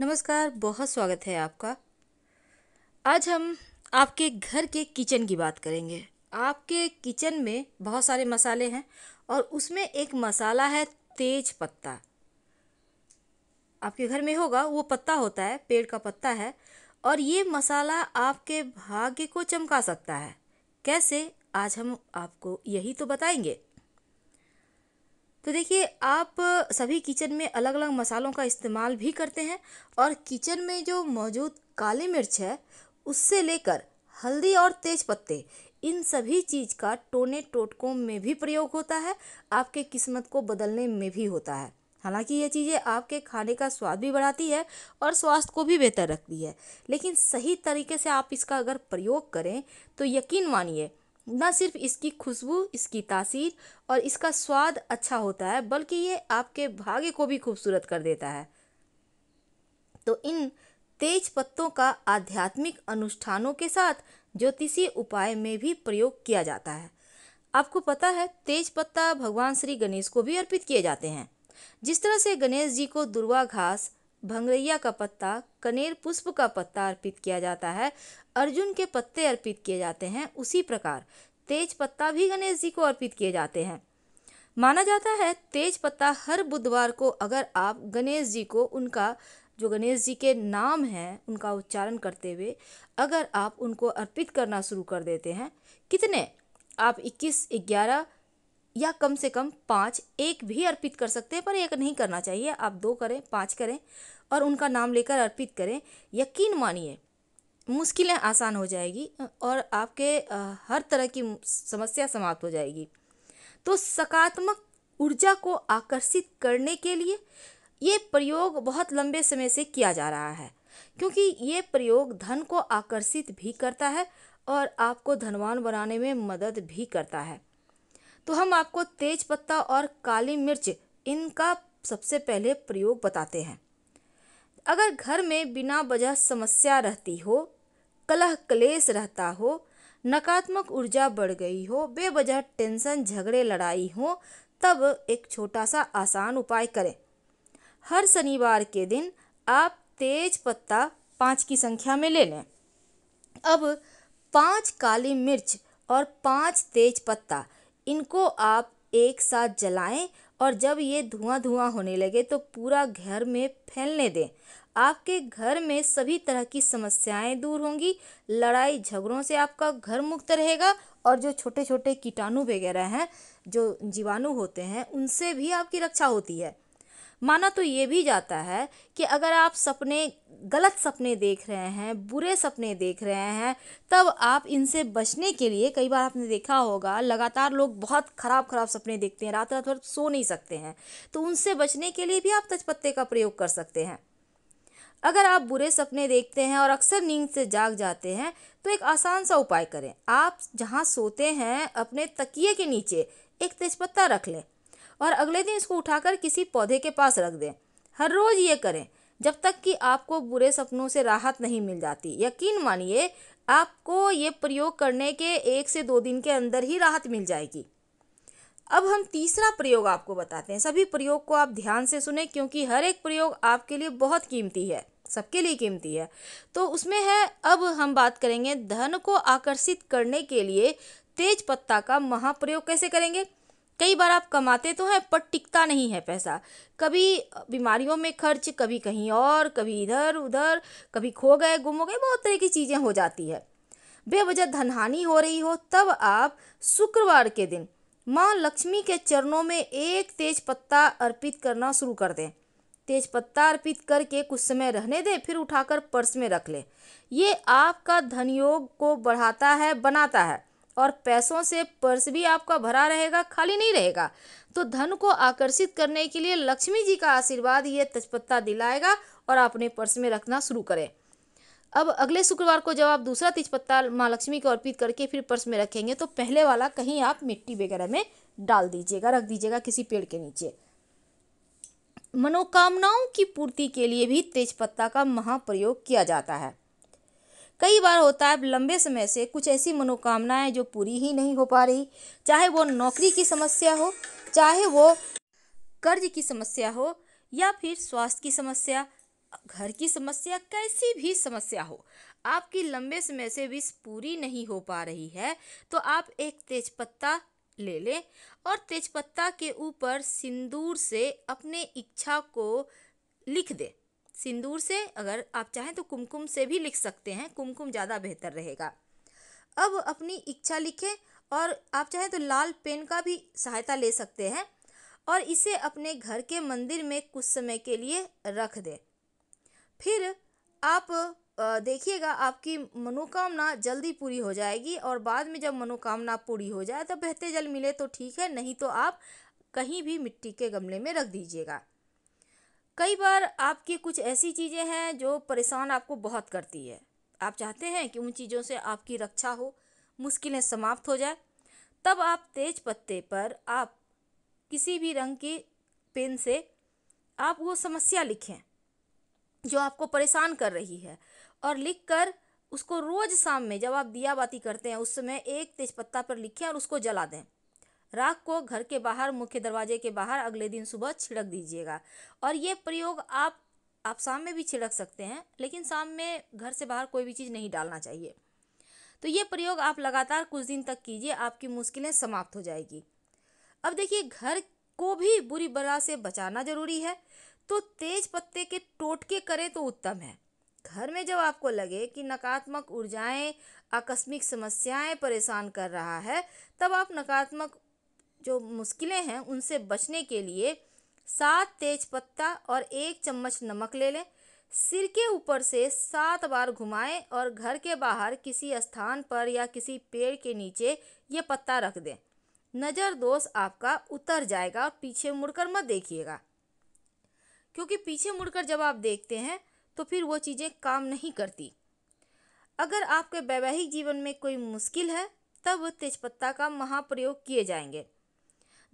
नमस्कार बहुत स्वागत है आपका आज हम आपके घर के किचन की बात करेंगे आपके किचन में बहुत सारे मसाले हैं और उसमें एक मसाला है तेज पत्ता आपके घर में होगा वो पत्ता होता है पेड़ का पत्ता है और ये मसाला आपके भाग्य को चमका सकता है कैसे आज हम आपको यही तो बताएंगे तो देखिए आप सभी किचन में अलग अलग मसालों का इस्तेमाल भी करते हैं और किचन में जो मौजूद काली मिर्च है उससे लेकर हल्दी और तेज पत्ते इन सभी चीज़ का टोने टोटकों में भी प्रयोग होता है आपके किस्मत को बदलने में भी होता है हालांकि ये चीज़ें आपके खाने का स्वाद भी बढ़ाती है और स्वास्थ्य को भी बेहतर रखती है लेकिन सही तरीके से आप इसका अगर प्रयोग करें तो यकीन मानिए न सिर्फ इसकी खुशबू इसकी तासीर और इसका स्वाद अच्छा होता है बल्कि ये आपके भाग्य को भी खूबसूरत कर देता है तो इन तेज पत्तों का आध्यात्मिक अनुष्ठानों के साथ ज्योतिषीय उपाय में भी प्रयोग किया जाता है आपको पता है तेज पत्ता भगवान श्री गणेश को भी अर्पित किए जाते हैं जिस तरह से गणेश जी को दुर्वा घास भंगरैया का पत्ता कनेर पुष्प का पत्ता अर्पित किया जाता है अर्जुन के पत्ते अर्पित किए जाते हैं उसी प्रकार तेज पत्ता भी गणेश जी को अर्पित किए जाते हैं माना जाता है तेज पत्ता हर बुधवार को अगर आप गणेश जी को उनका जो गणेश जी के नाम हैं उनका उच्चारण करते हुए अगर आप उनको अर्पित करना शुरू कर देते हैं कितने आप 21, 11 या कम से कम पाँच एक भी अर्पित कर सकते हैं पर एक नहीं करना चाहिए आप दो करें पाँच करें और उनका नाम लेकर अर्पित करें यकीन मानिए मुश्किलें आसान हो जाएगी और आपके हर तरह की समस्या समाप्त हो जाएगी तो सकारात्मक ऊर्जा को आकर्षित करने के लिए ये प्रयोग बहुत लंबे समय से किया जा रहा है क्योंकि ये प्रयोग धन को आकर्षित भी करता है और आपको धनवान बनाने में मदद भी करता है तो हम आपको तेज पत्ता और काली मिर्च इनका सबसे पहले प्रयोग बताते हैं अगर घर में बिना वजह समस्या रहती हो कलह कलेश रहता हो नकारात्मक ऊर्जा बढ़ गई हो बेवजह टेंशन झगड़े लड़ाई हो तब एक छोटा सा आसान उपाय करें हर शनिवार के दिन आप तेज पत्ता पाँच की संख्या में ले लें अब पाँच काली मिर्च और पाँच तेज पत्ता इनको आप एक साथ जलाएं और जब ये धुआं धुआं होने लगे तो पूरा घर में फैलने दें आपके घर में सभी तरह की समस्याएं दूर होंगी लड़ाई झगड़ों से आपका घर मुक्त रहेगा और जो छोटे छोटे कीटाणु वगैरह हैं जो जीवाणु होते हैं उनसे भी आपकी रक्षा होती है माना तो ये भी जाता है कि अगर आप सपने गलत सपने देख रहे हैं बुरे सपने देख रहे हैं तब आप इनसे बचने के लिए कई बार आपने देखा होगा लगातार लोग बहुत ख़राब ख़राब सपने देखते हैं रात रात भर सो नहीं सकते हैं तो उनसे बचने के लिए भी आप तजपत्ते का प्रयोग कर सकते हैं अगर आप बुरे सपने देखते हैं और अक्सर नींद से जाग जाते हैं तो एक आसान सा उपाय करें आप जहाँ सोते हैं अपने तकिए के नीचे एक तेज़पत्ता रख लें और अगले दिन इसको उठाकर किसी पौधे के पास रख दें हर रोज़ ये करें जब तक कि आपको बुरे सपनों से राहत नहीं मिल जाती यकीन मानिए आपको ये प्रयोग करने के एक से दो दिन के अंदर ही राहत मिल जाएगी अब हम तीसरा प्रयोग आपको बताते हैं सभी प्रयोग को आप ध्यान से सुने क्योंकि हर एक प्रयोग आपके लिए बहुत कीमती है सबके लिए कीमती है तो उसमें है अब हम बात करेंगे धन को आकर्षित करने के लिए तेज पत्ता का महाप्रयोग कैसे करेंगे कई बार आप कमाते तो हैं पर टिकता नहीं है पैसा कभी बीमारियों में खर्च कभी कहीं और कभी इधर उधर कभी खो गए गुम हो गए बहुत तरह की चीज़ें हो जाती है बेवजह धनहानि हो रही हो तब आप शुक्रवार के दिन माँ लक्ष्मी के चरणों में एक तेज पत्ता अर्पित करना शुरू कर दें तेज पत्ता अर्पित करके कुछ समय रहने दें फिर उठाकर पर्स में रख लें ये आपका धन योग को बढ़ाता है बनाता है और पैसों से पर्स भी आपका भरा रहेगा खाली नहीं रहेगा तो धन को आकर्षित करने के लिए लक्ष्मी जी का आशीर्वाद ये तजपत्ता दिलाएगा और आप अपने पर्स में रखना शुरू करें अब अगले शुक्रवार को जब आप दूसरा तेजपत्ता माँ लक्ष्मी को अर्पित करके फिर पर्स में रखेंगे तो पहले वाला कहीं आप मिट्टी वगैरह में डाल दीजिएगा रख दीजिएगा किसी पेड़ के नीचे मनोकामनाओं की पूर्ति के लिए भी तेजपत्ता का महाप्रयोग किया जाता है कई बार होता है लंबे समय से कुछ ऐसी मनोकामनाएं जो पूरी ही नहीं हो पा रही चाहे वो नौकरी की समस्या हो चाहे वो कर्ज की समस्या हो या फिर स्वास्थ्य की समस्या घर की समस्या कैसी भी समस्या हो आपकी लंबे समय से विष पूरी नहीं हो पा रही है तो आप एक तेजपत्ता ले लें और तेजपत्ता के ऊपर सिंदूर से अपने इच्छा को लिख दें सिंदूर से अगर आप चाहें तो कुमकुम से भी लिख सकते हैं कुमकुम ज़्यादा बेहतर रहेगा अब अपनी इच्छा लिखें और आप चाहें तो लाल पेन का भी सहायता ले सकते हैं और इसे अपने घर के मंदिर में कुछ समय के लिए रख दें फिर आप देखिएगा आपकी मनोकामना जल्दी पूरी हो जाएगी और बाद में जब मनोकामना पूरी हो जाए तो बहते जल मिले तो ठीक है नहीं तो आप कहीं भी मिट्टी के गमले में रख दीजिएगा कई बार आपकी कुछ ऐसी चीज़ें हैं जो परेशान आपको बहुत करती है आप चाहते हैं कि उन चीज़ों से आपकी रक्षा हो मुश्किलें समाप्त हो जाए तब आप तेज पत्ते पर आप किसी भी रंग की पेन से आप वो समस्या लिखें जो आपको परेशान कर रही है और लिखकर उसको रोज़ शाम में जब आप दिया बाती करते हैं उस समय एक तेज पत्ता पर लिखें और उसको जला दें राख को घर के बाहर मुख्य दरवाजे के बाहर अगले दिन सुबह छिड़क दीजिएगा और ये प्रयोग आप आप शाम में भी छिड़क सकते हैं लेकिन शाम में घर से बाहर कोई भी चीज़ नहीं डालना चाहिए तो ये प्रयोग आप लगातार कुछ दिन तक कीजिए आपकी मुश्किलें समाप्त हो जाएगी अब देखिए घर को भी बुरी बला से बचाना ज़रूरी है तो तेज पत्ते के टोटके करें तो उत्तम है घर में जब आपको लगे कि नकारात्मक ऊर्जाएं आकस्मिक समस्याएं परेशान कर रहा है तब आप नकारात्मक जो मुश्किलें हैं उनसे बचने के लिए सात तेज पत्ता और एक चम्मच नमक ले लें सिर के ऊपर से सात बार घुमाएं और घर के बाहर किसी स्थान पर या किसी पेड़ के नीचे ये पत्ता रख दें नज़र दोष आपका उतर जाएगा और पीछे मुड़कर मत देखिएगा क्योंकि पीछे मुड़कर जब आप देखते हैं तो फिर वो चीज़ें काम नहीं करती अगर आपके वैवाहिक जीवन में कोई मुश्किल है तब तेजपत्ता का महाप्रयोग किए जाएंगे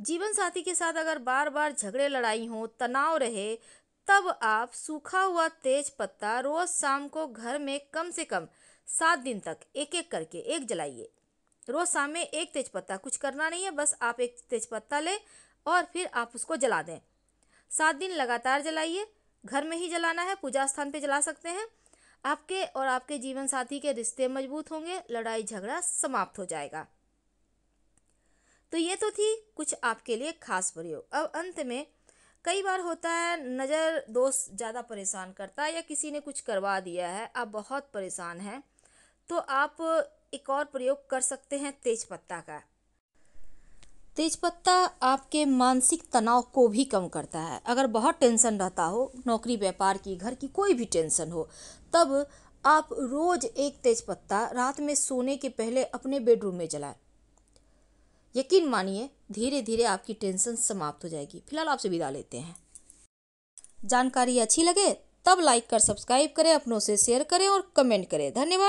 जीवन साथी के साथ अगर बार बार झगड़े लड़ाई हो तनाव रहे तब आप सूखा हुआ तेज पत्ता रोज शाम को घर में कम से कम सात दिन तक एक एक करके एक जलाइए रोज शाम में एक तेज पत्ता कुछ करना नहीं है बस आप एक तेज पत्ता लें और फिर आप उसको जला दें सात दिन लगातार जलाइए घर में ही जलाना है पूजा स्थान पे जला सकते हैं आपके और आपके जीवन साथी के रिश्ते मजबूत होंगे लड़ाई झगड़ा समाप्त हो जाएगा तो ये तो थी कुछ आपके लिए खास प्रयोग अब अंत में कई बार होता है नज़र दोस्त ज़्यादा परेशान करता है या किसी ने कुछ करवा दिया है आप बहुत परेशान हैं तो आप एक और प्रयोग कर सकते हैं तेज पत्ता का तेज पत्ता आपके मानसिक तनाव को भी कम करता है अगर बहुत टेंशन रहता हो नौकरी व्यापार की घर की कोई भी टेंशन हो तब आप रोज़ एक तेज पत्ता रात में सोने के पहले अपने बेडरूम में जलाएं यकीन मानिए धीरे धीरे आपकी टेंशन समाप्त हो जाएगी फिलहाल आपसे विदा लेते हैं जानकारी अच्छी लगे तब लाइक कर सब्सक्राइब करें अपनों से शेयर करें और कमेंट करें धन्यवाद